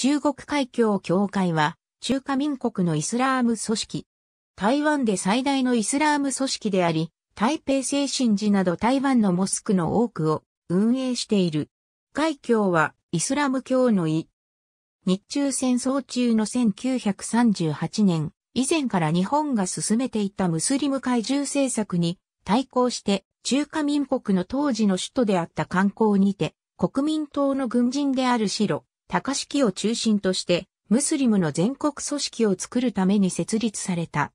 中国海峡協会は、中華民国のイスラーム組織。台湾で最大のイスラーム組織であり、台北精神寺など台湾のモスクの多くを運営している。海峡はイスラム教の意。日中戦争中の1938年、以前から日本が進めていたムスリム怪獣政策に対抗して中華民国の当時の首都であった観光にて国民党の軍人である白。高式を中心として、ムスリムの全国組織を作るために設立された。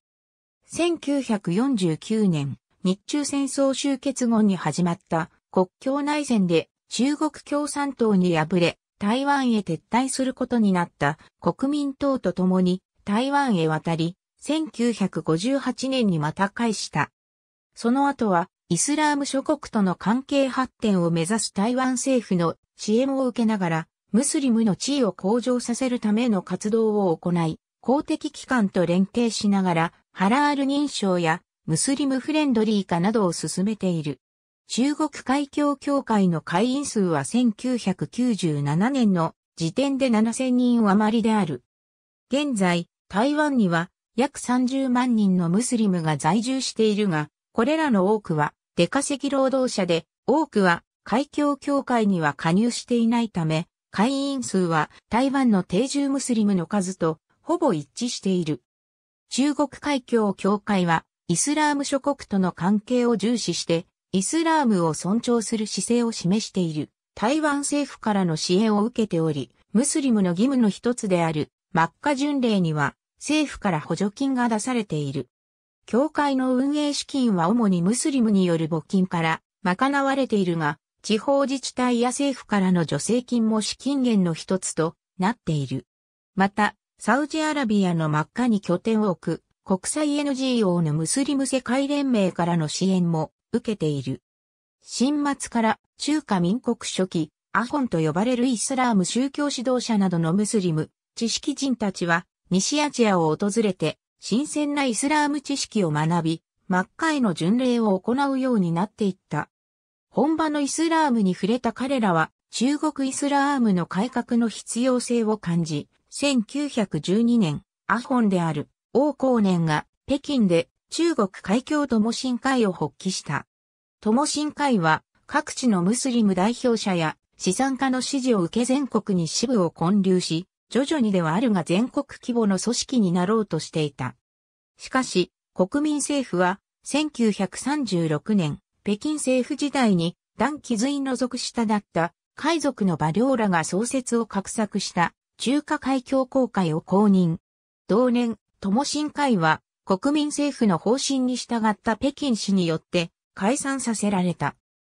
1949年、日中戦争終結後に始まった国境内戦で中国共産党に敗れ、台湾へ撤退することになった国民党と共に台湾へ渡り、1958年にまた返した。その後は、イスラーム諸国との関係発展を目指す台湾政府の支援を受けながら、ムスリムの地位を向上させるための活動を行い、公的機関と連携しながら、ハラール認証やムスリムフレンドリー化などを進めている。中国海峡協会の会員数は1997年の時点で7000人余りである。現在、台湾には約30万人のムスリムが在住しているが、これらの多くは出稼ぎ労働者で、多くは海峡協会には加入していないため、会員数は台湾の定住ムスリムの数とほぼ一致している。中国海峡協会はイスラーム諸国との関係を重視してイスラームを尊重する姿勢を示している台湾政府からの支援を受けており、ムスリムの義務の一つであるマッカ巡礼には政府から補助金が出されている。教会の運営資金は主にムスリムによる募金から賄われているが、地方自治体や政府からの助成金も資金源の一つとなっている。また、サウジアラビアの真っ赤に拠点を置く国際 NGO のムスリム世界連盟からの支援も受けている。新末から中華民国初期、アホンと呼ばれるイスラーム宗教指導者などのムスリム、知識人たちは西アジアを訪れて新鮮なイスラーム知識を学び、真っ赤への巡礼を行うようになっていった。本場のイスラームに触れた彼らは、中国イスラームの改革の必要性を感じ、1912年、アホンである王光年が北京で中国海峡友新会を発起した。友新会は各地のムスリム代表者や資産家の支持を受け全国に支部を建立し、徐々にではあるが全国規模の組織になろうとしていた。しかし、国民政府は1936年北京政府時代に、団貴随の属下だった、海賊の馬良らが創設を画策した、中華海峡公会を公認。同年、共進会は、国民政府の方針に従った北京市によって、解散させられた。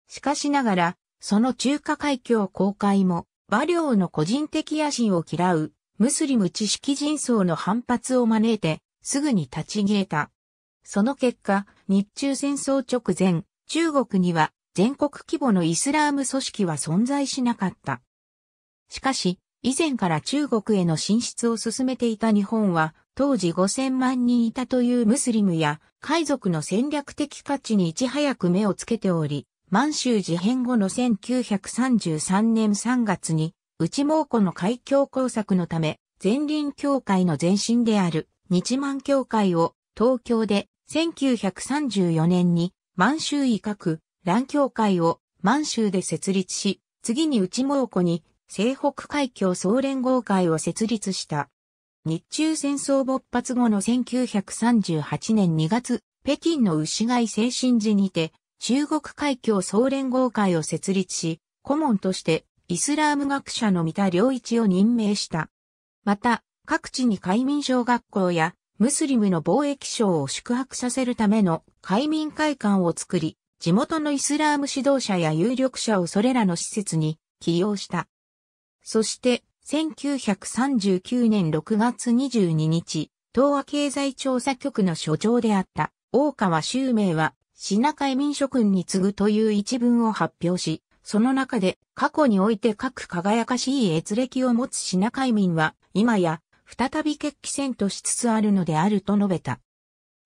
しかしながら、その中華海峡公会も、馬良の個人的野心を嫌う、ムスリム知識人層の反発を招いて、すぐに立ち消えた。その結果、日中戦争直前、中国には全国規模のイスラーム組織は存在しなかった。しかし、以前から中国への進出を進めていた日本は、当時5000万人いたというムスリムや海賊の戦略的価値にいち早く目をつけており、満州事変後の1933年3月に、内蒙古の海峡工作のため、前輪協会の前身である日満協会を東京で1934年に満州医学、乱協会を満州で設立し、次に内蒙古に西北海峡総連合会を設立した。日中戦争勃発後の1938年2月、北京の牛街精神寺にて、中国海峡総連合会を設立し、顧問としてイスラーム学者の三田良一を任命した。また、各地に海民小学校やムスリムの貿易商を宿泊させるための海民会館を作り、地元のイスラーム指導者や有力者をそれらの施設に起用した。そして、1939年6月22日、東亜経済調査局の所長であった大川修明は、品海民諸君に次ぐという一文を発表し、その中で過去において各輝かしい閲歴を持つ品海民は、今や再び決起戦としつつあるのであると述べた。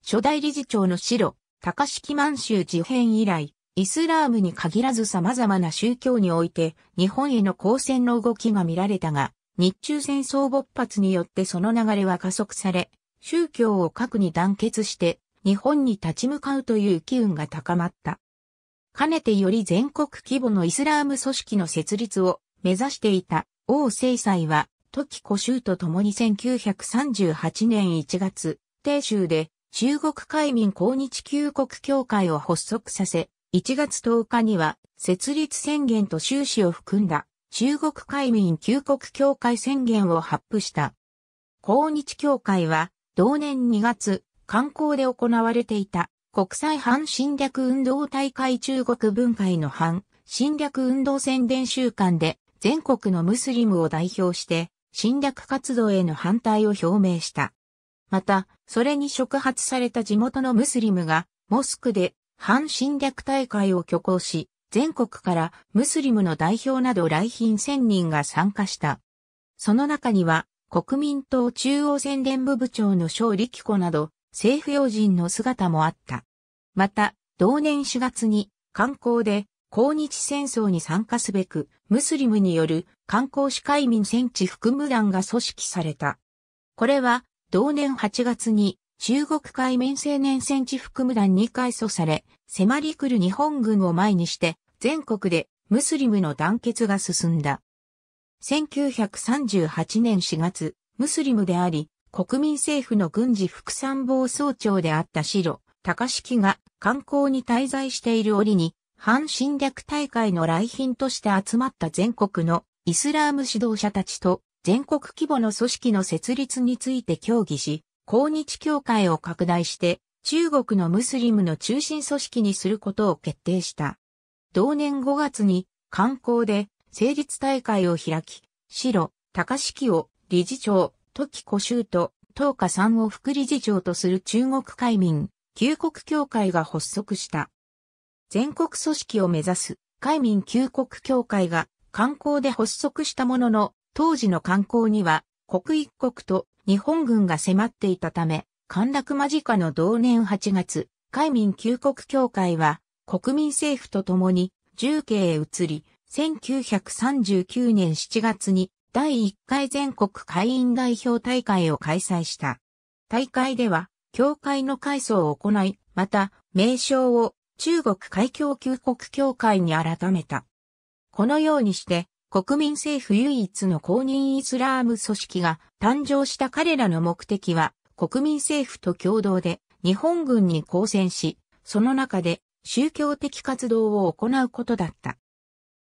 初代理事長の白、高式満州事変以来、イスラームに限らず様々な宗教において日本への抗戦の動きが見られたが、日中戦争勃発によってその流れは加速され、宗教を核に団結して日本に立ち向かうという機運が高まった。かねてより全国規模のイスラーム組織の設立を目指していた王政裁は時古州と共に1938年1月、鄭州で中国海民抗日救国協会を発足させ、1月10日には設立宣言と収支を含んだ中国海民救国協会宣言を発布した。抗日協会は同年2月、観光で行われていた国際反侵略運動大会中国文化への反侵略運動宣伝週間で全国のムスリムを代表して侵略活動への反対を表明した。また、それに触発された地元のムスリムが、モスクで反侵略大会を挙行し、全国からムスリムの代表など来賓1000人が参加した。その中には、国民党中央宣伝部部長の小力子など、政府要人の姿もあった。また、同年4月に、観光で抗日戦争に参加すべく、ムスリムによる観光市会民戦地副務団が組織された。これは、同年8月に、中国海面青年戦地副務団に改組され、迫り来る日本軍を前にして、全国でムスリムの団結が進んだ。1938年4月、ムスリムであり、国民政府の軍事副参謀総長であった白、高式が観光に滞在している折に、反侵略大会の来賓として集まった全国のイスラーム指導者たちと全国規模の組織の設立について協議し、抗日協会を拡大して中国のムスリムの中心組織にすることを決定した。同年5月に観光で成立大会を開き、白、高式を理事長、時古州と東華さんを副理事長とする中国海民、旧国協会が発足した。全国組織を目指す海民救国協会が観光で発足したものの、当時の観光には国一国と日本軍が迫っていたため、陥落間近の同年8月、海民救国協会は国民政府と共に重慶へ移り、1939年7月に第1回全国会員代表大会を開催した。大会では、協会の改装を行い、また、名称を中国海峡救国協会に改めた。このようにして、国民政府唯一の公認イスラーム組織が誕生した彼らの目的は、国民政府と共同で日本軍に抗戦し、その中で宗教的活動を行うことだった。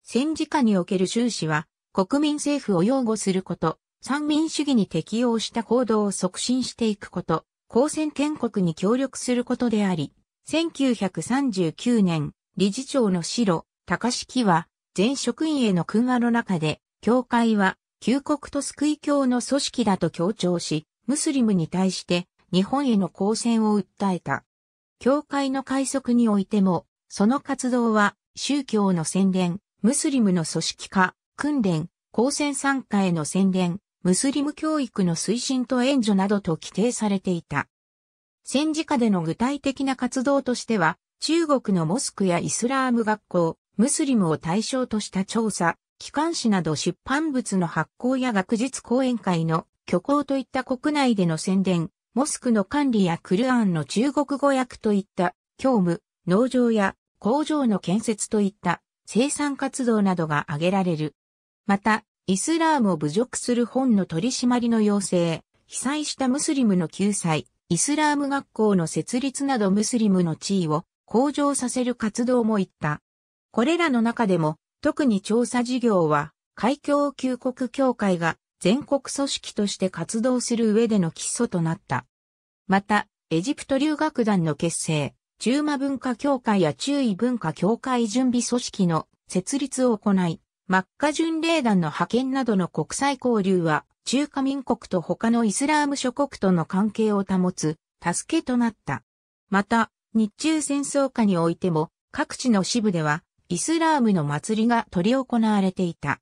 戦時下における終始は、国民政府を擁護すること、三民主義に適応した行動を促進していくこと、抗戦建国に協力することであり、1939年、理事長の白、高式は、全職員への訓話の中で、教会は、旧国と救い教の組織だと強調し、ムスリムに対して、日本への抗戦を訴えた。教会の改則においても、その活動は、宗教の宣伝、ムスリムの組織化、訓練、抗戦参加への宣伝、ムスリム教育の推進と援助などと規定されていた。戦時下での具体的な活動としては、中国のモスクやイスラーム学校、ムスリムを対象とした調査、機関紙など出版物の発行や学術講演会の虚構といった国内での宣伝、モスクの管理やクルアンの中国語訳といった教務、農場や工場の建設といった生産活動などが挙げられる。また、イスラームを侮辱する本の取り締まりの要請、被災したムスリムの救済、イスラーム学校の設立などムスリムの地位を向上させる活動もいった。これらの中でも、特に調査事業は、海峡旧国協会が全国組織として活動する上での基礎となった。また、エジプト留学団の結成、中馬文化協会や中医文化協会準備組織の設立を行い、マッカ巡礼団の派遣などの国際交流は中華民国と他のイスラーム諸国との関係を保つ、助けとなった。また、日中戦争下においても、各地の支部では、イスラームの祭りが取り行われていた。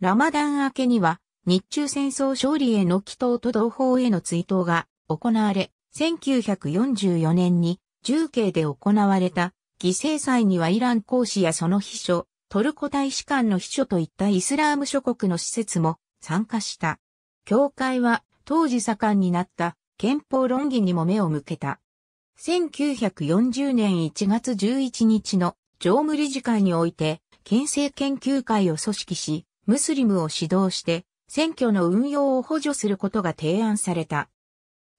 ラマダン明けには、日中戦争勝利への祈祷と同胞への追悼が行われ、1944年に重慶で行われた犠牲祭にはイラン公使やその秘書、トルコ大使館の秘書といったイスラーム諸国の施設も参加した。教会は当時盛んになった憲法論議にも目を向けた。1940年1月11日の常務理事会において、憲政研究会を組織し、ムスリムを指導して、選挙の運用を補助することが提案された。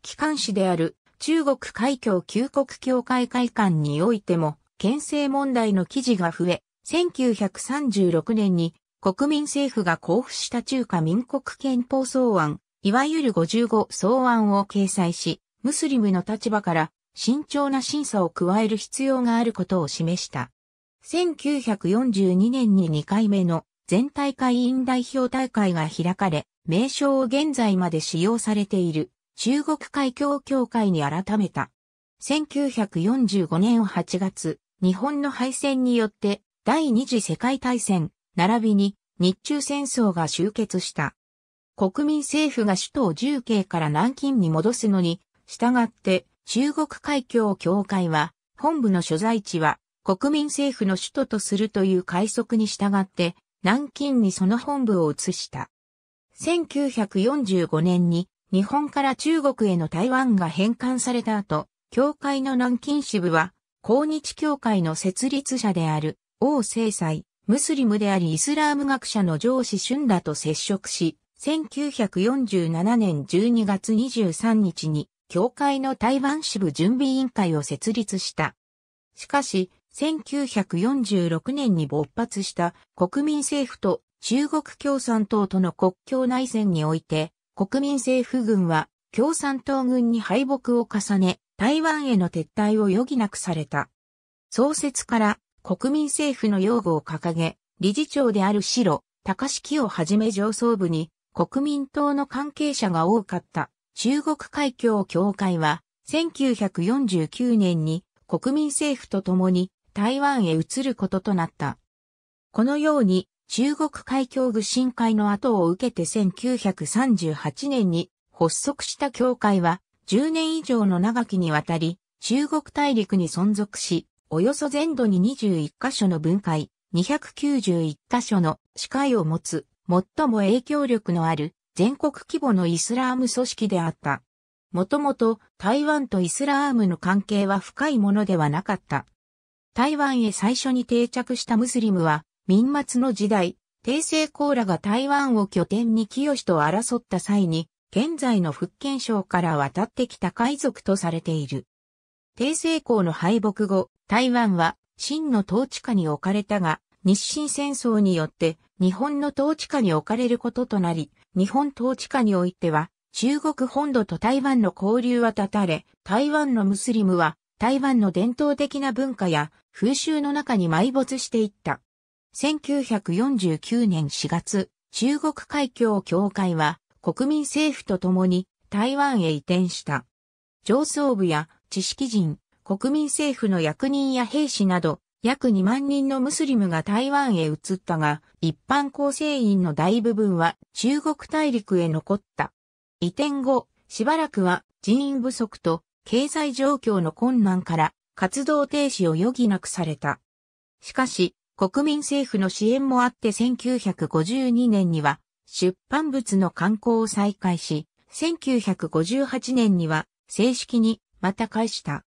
機関紙である中国海峡旧国協会会館においても、憲政問題の記事が増え、1936年に国民政府が交付した中華民国憲法草案、いわゆる55草案を掲載し、ムスリムの立場から慎重な審査を加える必要があることを示した。1942年に2回目の全体会員代表大会が開かれ、名称を現在まで使用されている中国海峡協会に改めた。1945年8月、日本の敗戦によって第二次世界大戦並びに日中戦争が終結した。国民政府が首都を重慶から南京に戻すのに、従って中国海峡協会は、本部の所在地は国民政府の首都とするという快速に従って、南京にその本部を移した。1945年に日本から中国への台湾が返還された後、教会の南京支部は、抗日協会の設立者である王政祭、ムスリムでありイスラーム学者の上司シュンらと接触し、1947年12月23日に、教会の台湾支部準備委員会を設立した。しかし、1946年に勃発した国民政府と中国共産党との国境内戦において、国民政府軍は共産党軍に敗北を重ね、台湾への撤退を余儀なくされた。創設から国民政府の擁護を掲げ、理事長である白、高式をはじめ上層部に国民党の関係者が多かった中国海峡協会は1949年に国民政府と共に台湾へ移ることとなった。このように中国海峡具深会の後を受けて1938年に発足した協会は10年以上の長きにわたり中国大陸に存続しおよそ全土に21カ所の分解、291カ所の司会を持つ、最も影響力のある全国規模のイスラーム組織であった。もともと台湾とイスラームの関係は深いものではなかった。台湾へ最初に定着したムスリムは、民末の時代、帝政公らが台湾を拠点に清と争った際に、現在の福建省から渡ってきた海賊とされている。帝政公の敗北後、台湾は、清の統治下に置かれたが、日清戦争によって日本の統治下に置かれることとなり、日本統治下においては、中国本土と台湾の交流は断たれ、台湾のムスリムは台湾の伝統的な文化や風習の中に埋没していった。1949年4月、中国海峡協会は国民政府と共に台湾へ移転した。上層部や知識人、国民政府の役人や兵士など、約2万人のムスリムが台湾へ移ったが、一般構成員の大部分は中国大陸へ残った。移転後、しばらくは人員不足と経済状況の困難から活動停止を余儀なくされた。しかし、国民政府の支援もあって1952年には出版物の刊行を再開し、1958年には正式にまた返した。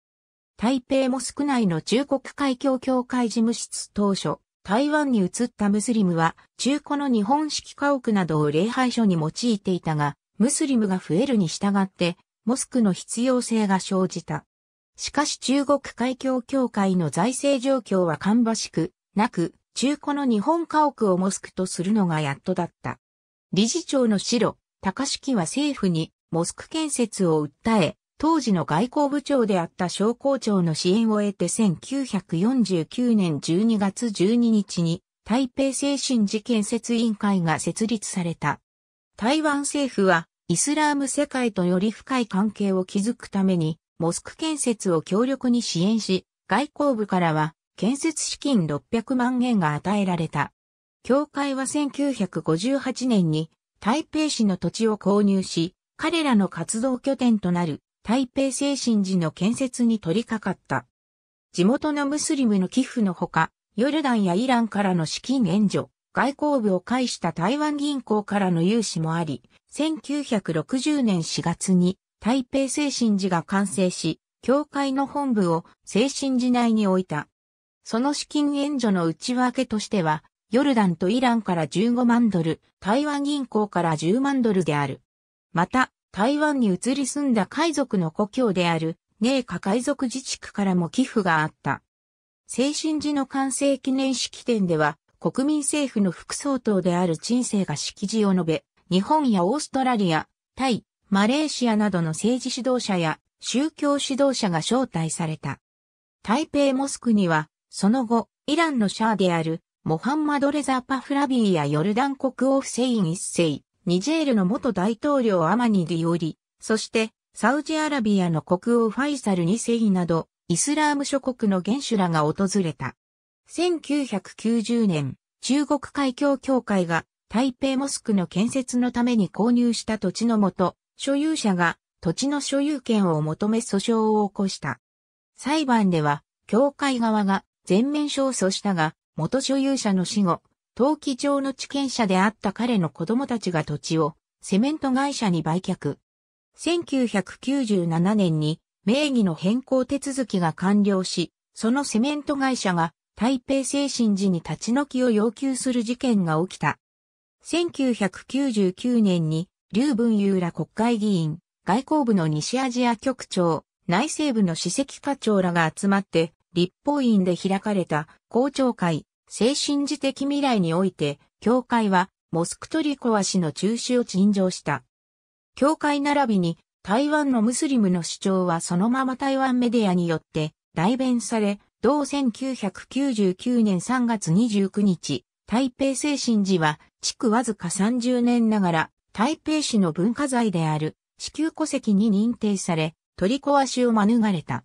台北モスク内の中国海峡協会事務室当初、台湾に移ったムスリムは中古の日本式家屋などを礼拝所に用いていたが、ムスリムが増えるに従ってモスクの必要性が生じた。しかし中国海峡協会の財政状況は芳しく、なく、中古の日本家屋をモスクとするのがやっとだった。理事長の白、高式は政府にモスク建設を訴え、当時の外交部長であった商工長の支援を得て1949年12月12日に台北精神事件説委員会が設立された。台湾政府はイスラーム世界とより深い関係を築くためにモスク建設を強力に支援し、外交部からは建設資金600万円が与えられた。教会は1958年に台北市の土地を購入し、彼らの活動拠点となる台北精神寺の建設に取り掛かった。地元のムスリムの寄付のほか、ヨルダンやイランからの資金援助、外交部を介した台湾銀行からの融資もあり、1960年4月に台北精神寺が完成し、教会の本部を精神寺内に置いた。その資金援助の内訳としては、ヨルダンとイランから15万ドル、台湾銀行から10万ドルである。また、台湾に移り住んだ海賊の故郷である、寧夏海賊自治区からも寄付があった。精神寺の完成記念式典では、国民政府の副総統である陳政が式辞を述べ、日本やオーストラリア、タイ、マレーシアなどの政治指導者や宗教指導者が招待された。台北モスクには、その後、イランのシャーである、モハンマド・レザ・パフラビーやヨルダン国王フセイン一世、ニジェールの元大統領アマニディオリ、そして、サウジアラビアの国王ファイサル2世など、イスラーム諸国の元首らが訪れた。1990年、中国海峡協会が台北モスクの建設のために購入した土地のもと、所有者が土地の所有権を求め訴訟を起こした。裁判では、協会側が全面勝訴したが、元所有者の死後、陶器場の地権者であった彼の子供たちが土地をセメント会社に売却。1997年に名義の変更手続きが完了し、そのセメント会社が台北精神寺に立ち退きを要求する事件が起きた。1999年に、劉文優ら国会議員、外交部の西アジア局長、内政部の史跡課長らが集まって、立法院で開かれた公聴会、精神時的未来において、教会は、モスクトリコワ氏の中止を陳情した。教会並びに、台湾のムスリムの主張はそのまま台湾メディアによって、代弁され、同1999年3月29日、台北精神寺は、地区わずか30年ながら、台北市の文化財である、地球戸籍に認定され、取り壊しを免れた。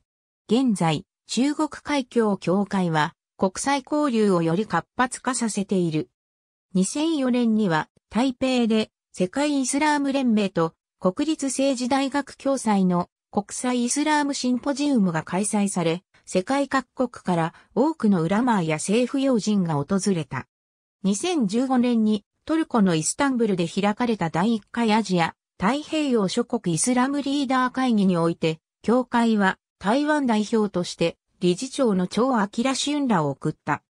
現在、中国海峡教会は、国際交流をより活発化させている。2004年には台北で世界イスラーム連盟と国立政治大学共催の国際イスラームシンポジウムが開催され、世界各国から多くのウラマーや政府要人が訪れた。2015年にトルコのイスタンブルで開かれた第1回アジア太平洋諸国イスラムリーダー会議において、協会は台湾代表として理事長の長明春らを送った。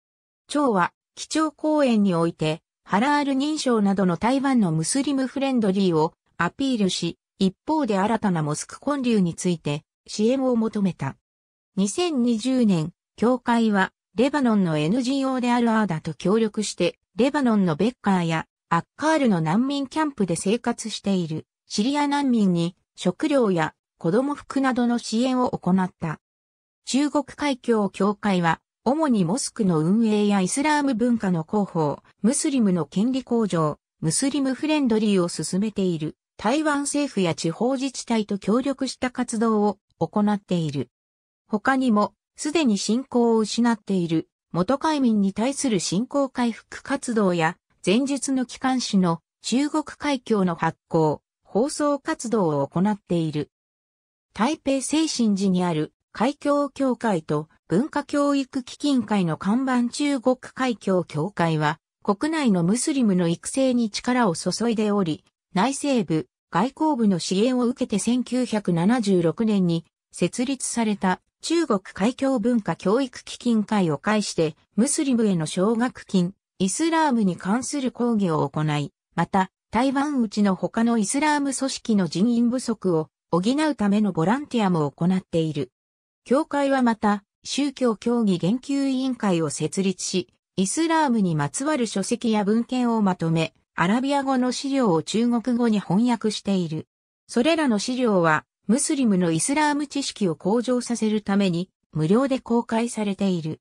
長は、基調講演において、ハラール認証などの台湾のムスリムフレンドリーをアピールし、一方で新たなモスク混流について支援を求めた。2020年、協会はレバノンの NGO であるアーダと協力して、レバノンのベッカーやアッカールの難民キャンプで生活しているシリア難民に食料や子供服などの支援を行った。中国海峡協会は、主にモスクの運営やイスラーム文化の広報、ムスリムの権利向上、ムスリムフレンドリーを進めている、台湾政府や地方自治体と協力した活動を行っている。他にも、すでに信仰を失っている、元海民に対する信仰回復活動や、前述の機関紙の中国海峡の発行、放送活動を行っている。台北精神寺にある海峡協会と文化教育基金会の看板中国海峡協会は国内のムスリムの育成に力を注いでおり、内政部、外交部の支援を受けて1976年に設立された中国海峡文化教育基金会を介してムスリムへの奨学金、イスラームに関する講義を行い、また台湾内の他のイスラーム組織の人員不足を補うためのボランティアも行っている。教会はまた、宗教協議研究委員会を設立し、イスラームにまつわる書籍や文献をまとめ、アラビア語の資料を中国語に翻訳している。それらの資料は、ムスリムのイスラーム知識を向上させるために、無料で公開されている。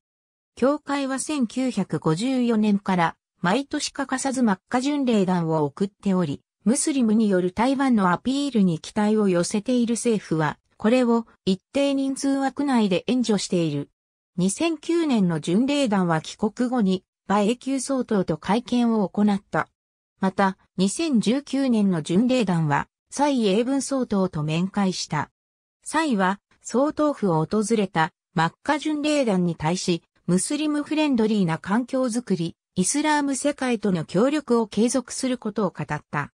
教会は1954年から毎年欠かさず真っ赤巡礼団を送っており、ムスリムによる台湾のアピールに期待を寄せている政府は、これを一定人数枠内で援助している。2009年の巡礼団は帰国後に、馬英九総統と会見を行った。また、2019年の巡礼団は、蔡英文総統と面会した。蔡は、総統府を訪れた、マッカ巡礼団に対し、ムスリムフレンドリーな環境づくり、イスラーム世界との協力を継続することを語った。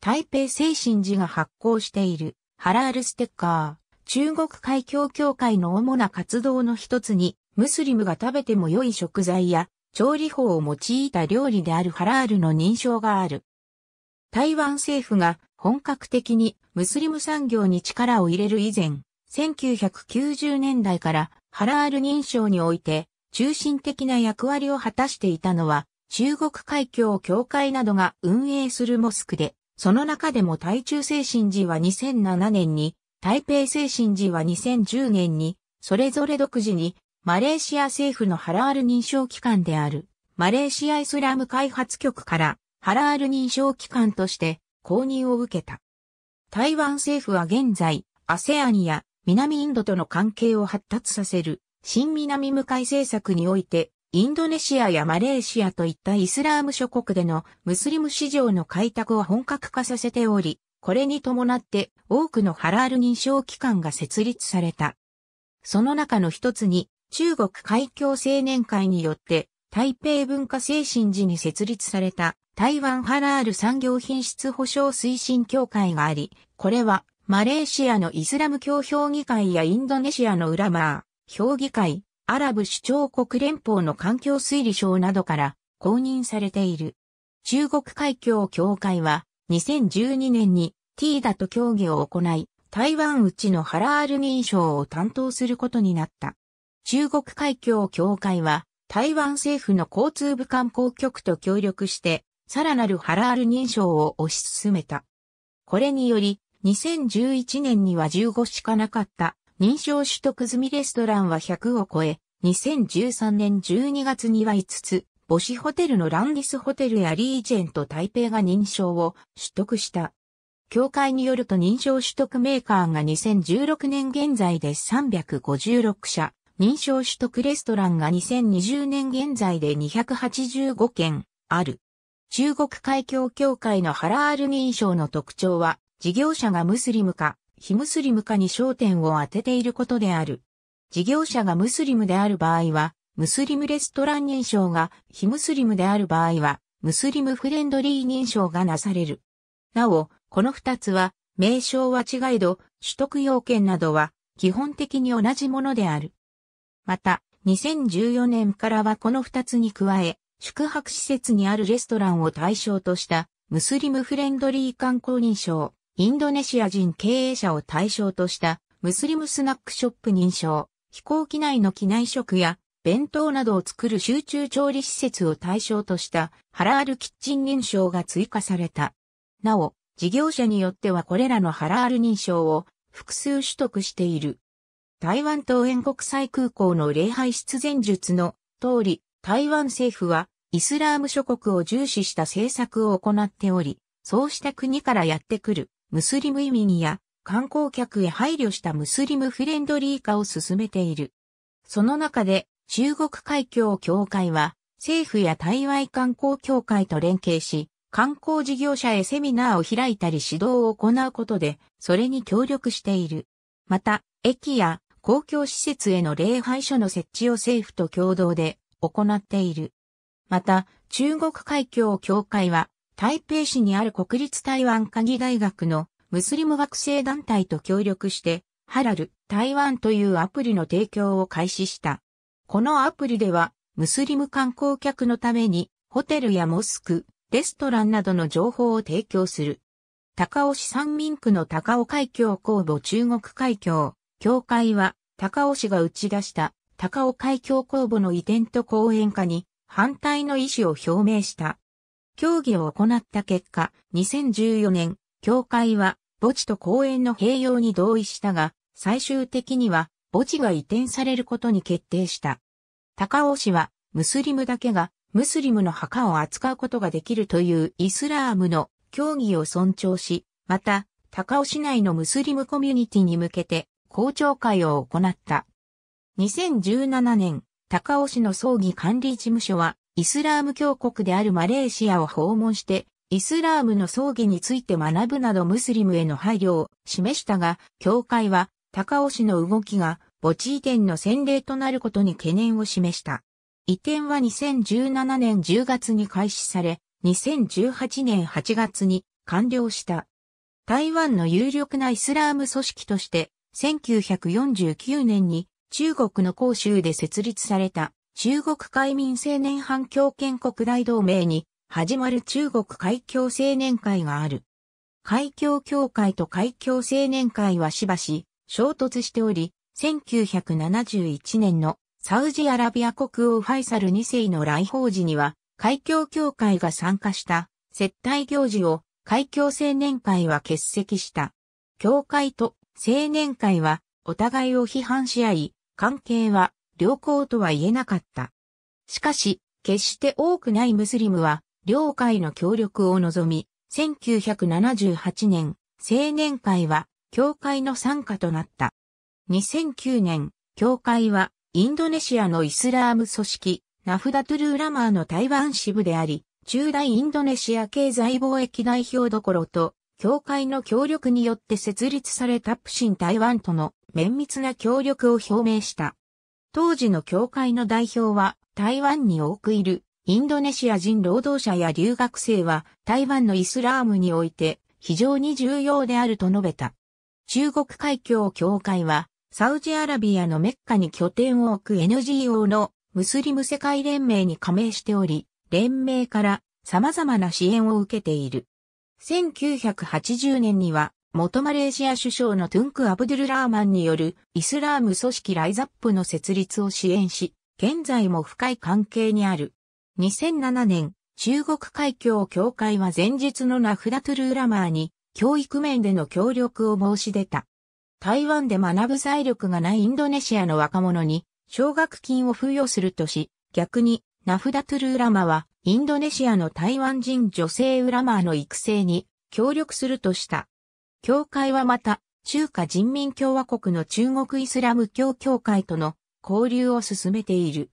台北精神寺が発行しているハラールステッカー。中国海峡協会の主な活動の一つに、ムスリムが食べても良い食材や調理法を用いた料理であるハラールの認証がある。台湾政府が本格的にムスリム産業に力を入れる以前、1990年代からハラール認証において中心的な役割を果たしていたのは中国海峡協会などが運営するモスクで、その中でも対中精神寺は2007年に台北精神寺は2010年に、それぞれ独自に、マレーシア政府のハラール認証機関である、マレーシアイスラム開発局から、ハラール認証機関として、公認を受けた。台湾政府は現在、ASEAN や南インドとの関係を発達させる、新南向い政策において、インドネシアやマレーシアといったイスラーム諸国でのムスリム市場の開拓を本格化させており、これに伴って多くのハラール認証機関が設立された。その中の一つに、中国海峡青年会によって、台北文化精神時に設立された台湾ハラール産業品質保障推進協会があり、これはマレーシアのイスラム教評議会やインドネシアのウラマー、評議会、アラブ首長国連邦の環境推理省などから公認されている。中国海峡協会は2012年にティーダと協議を行い、台湾内のハラール認証を担当することになった。中国海峡協会は、台湾政府の交通部観光局と協力して、さらなるハラール認証を推し進めた。これにより、2011年には15しかなかった認証取得済みレストランは100を超え、2013年12月には5つ、母子ホテルのランディスホテルやリージェント台北が認証を取得した。協会によると認証取得メーカーが2016年現在で356社、認証取得レストランが2020年現在で285件ある。中国海峡協会のハラール認証の特徴は、事業者がムスリムか、非ムスリムかに焦点を当てていることである。事業者がムスリムである場合は、ムスリムレストラン認証が非ムスリムである場合は、ムスリムフレンドリー認証がなされる。なお、この二つは、名称は違いど、取得要件などは、基本的に同じものである。また、2014年からはこの二つに加え、宿泊施設にあるレストランを対象とした、ムスリムフレンドリー観光認証、インドネシア人経営者を対象とした、ムスリムスナックショップ認証、飛行機内の機内食や弁当などを作る集中調理施設を対象としたハラールキッチン認証が追加された。なお、事業者によってはこれらのハラール認証を複数取得している。台湾東園国際空港の礼拝出前術の通り、台湾政府はイスラーム諸国を重視した政策を行っており、そうした国からやってくるムスリム移民や観光客へ配慮したムスリムフレンドリー化を進めている。その中で中国海峡協会は、政府や台湾観光協会と連携し、観光事業者へセミナーを開いたり指導を行うことで、それに協力している。また、駅や公共施設への礼拝所の設置を政府と共同で行っている。また、中国海峡協会は、台北市にある国立台湾科技大学のムスリム学生団体と協力して、ハラル、台湾というアプリの提供を開始した。このアプリでは、ムスリム観光客のために、ホテルやモスク、レストランなどの情報を提供する。高尾市三民区の高尾海峡公募中国海峡、協会は、高尾市が打ち出した高尾海峡公募の移転と講演化に反対の意思を表明した。協議を行った結果、2014年、協会は墓地と公園の併用に同意したが、最終的には墓地が移転されることに決定した。高尾市は、ムスリムだけが、ムスリムの墓を扱うことができるというイスラームの教義を尊重し、また、高尾市内のムスリムコミュニティに向けて、公聴会を行った。2017年、高尾市の葬儀管理事務所は、イスラーム教国であるマレーシアを訪問して、イスラームの葬儀について学ぶなどムスリムへの配慮を示したが、教会は高尾市の動きが墓地移転の先例となることに懸念を示した。移転は2017年10月に開始され、2018年8月に完了した。台湾の有力なイスラーム組織として、1949年に中国の広州で設立された中国海民青年反共建国大同盟に始まる中国海峡青年会がある。海峡協会と海峡青年会はしばし衝突しており、1971年のサウジアラビア国王ファイサル2世の来訪時には、海峡協会が参加した接待行事を海峡青年会は欠席した。協会と青年会はお互いを批判し合い、関係は良好とは言えなかった。しかし、決して多くないムスリムは、両会の協力を望み、1978年、青年会は教会の参加となった。2009年、教会はインドネシアのイスラーム組織ナフダトゥルーラマーの台湾支部であり、中大インドネシア経済貿易代表どころと、教会の協力によって設立されたプシン台湾との綿密な協力を表明した。当時の教会の代表は台湾に多くいるインドネシア人労働者や留学生は台湾のイスラームにおいて非常に重要であると述べた。中国海峡協会は、サウジアラビアのメッカに拠点を置く NGO のムスリム世界連盟に加盟しており、連盟から様々な支援を受けている。1980年には、元マレーシア首相のトゥンク・アブドゥル・ラーマンによるイスラーム組織ライザップの設立を支援し、現在も深い関係にある。2007年、中国海峡協会は前日のナフダトゥルーラマーに教育面での協力を申し出た。台湾で学ぶ財力がないインドネシアの若者に奨学金を付与するとし、逆にナフダトゥルーラマはインドネシアの台湾人女性ウラマーの育成に協力するとした。教会はまた中華人民共和国の中国イスラム教協会との交流を進めている。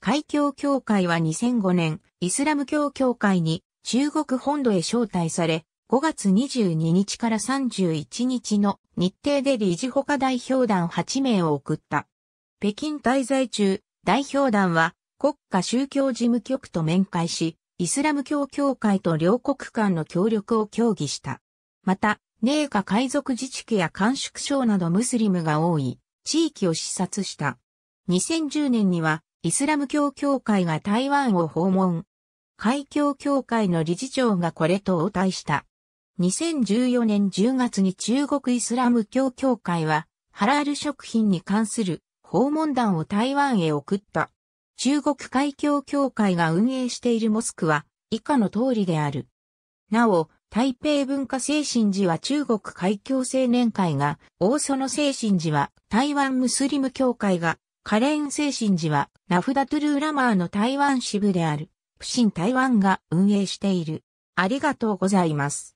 海峡協会は2005年イスラム教協会に中国本土へ招待され、5月22日から31日の日程で理事他代表団8名を送った。北京滞在中、代表団は国家宗教事務局と面会し、イスラム教協会と両国間の協力を協議した。また、寧夏海賊自治区や甘粛省などムスリムが多い地域を視察した。2010年にはイスラム教協会が台湾を訪問。海峡協会の理事長がこれと応対した。2014年10月に中国イスラム教協会は、ハラール食品に関する訪問団を台湾へ送った。中国海峡協会が運営しているモスクは、以下の通りである。なお、台北文化精神寺は中国海峡青年会が、大園精神寺は台湾ムスリム協会が、カレン精神寺はナフダトゥルーラマーの台湾支部である、プシン台湾が運営している。ありがとうございます。